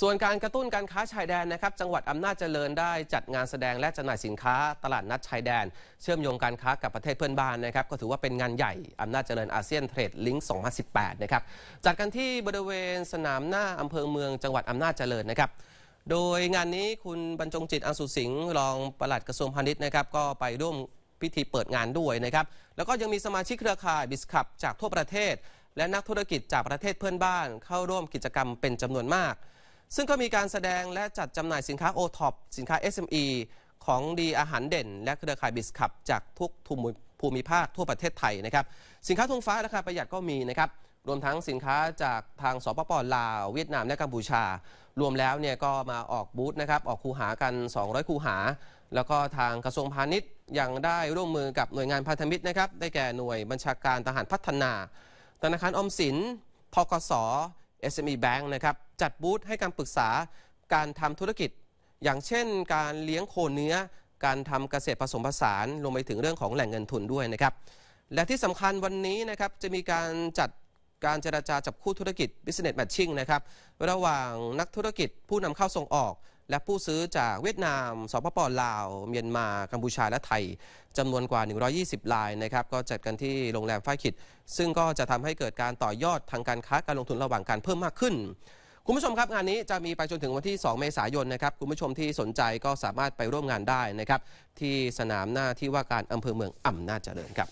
ส่วนการกระตุ้นการค้าชายแดนนะครับ จังหวัดอำนาจเจริญได้จัดงานแสดงและจำหน่ายสินค้าตลาดนัดชายแดน เชื่อมโยงการค้ากับประเทศเพื่อนบ้านนะครับ ก็ถือว่าเป็นงานใหญ่อำนาจเจริญอาเซียนเทรดลิงก์2018นะครับจัดกันที่บริเวณสนามหน้าอำเภอเมือง จังหวัดอำนาจเจริญนะครับ โดยงานนี้คุณบรรจงจิตอังสุสิงห์รองปลัดกระทรวงพาณิชย์นะครับ ก็ไปร่วมพิธีเปิดงานด้วยนะครับแล้วก็ยังมีสมาชิกเครือข่ายบิสคับจากทั่วประเทศ และนักธุรกิจจากประเทศเพื่อนบ้าน เข้าร่วมกิจกรรมเป็นจำนวนมากซึ่งก็มีการแสดงและจัดจำหน่ายสินค้า o t o p สินค้า SME ของดีอาหารเด่น และเครือข่ายบิสคับจากทุกภูมิภาคทั่วประเทศไทยนะครับสินค้าทงฟ้าราคาประหยัดก็มีนะครับรวมทั้งสินค้าจากทางสปปลาว เวียดนามและกัมพูชา รวมแล้วเนี่ยก็มาออกบูธนะครับออกคูหากัน 200 คูหา แล้วก็ทางกระทรวงพาณิชย์ ยังได้ร่วมมือกับหน่วยงานพันธมิตรนะครับได้แก่หน่วยบัญชาการทหารพัฒนาธนาคารอมสินทกส SME Bank นะครับจัดบูธให้การปรึกษาการทำธุรกิจ อย่างเช่นการเลี้ยงโคเนื้อ การทำเกษตรผสมผสานรวมไปถึงเรื่องของแหล่งเงินทุนด้วยนะครับและที่สำคัญวันนี้นะครับจะมีการจัดการเจราจาจับคู่ธุรกิจ Business Matching นะครับระหว่างนักธุรกิจผู้นำเข้าส่งออกและผู้ซื้อจากเวียดนาม สปปลาว เมียนมา กัมพูชา และไทยจำนวนกว่า 120 รายนะครับ ก็จัดกันที่โรงแรมฝ้ายขิด ซึ่งก็จะทำให้เกิดการต่อยอดทางการค้า การลงทุนระหว่างการเพิ่มมากขึ้น คุณผู้ชมครับ งานนี้จะมีไปจนถึงวันที่ 2 เมษายนนะครับ คุณผู้ชมที่สนใจก็สามารถไปร่วมงานได้นะครับที่สนามหน้าที่ว่าการอำเภอเมืองอ่ำนาจเจริญครับ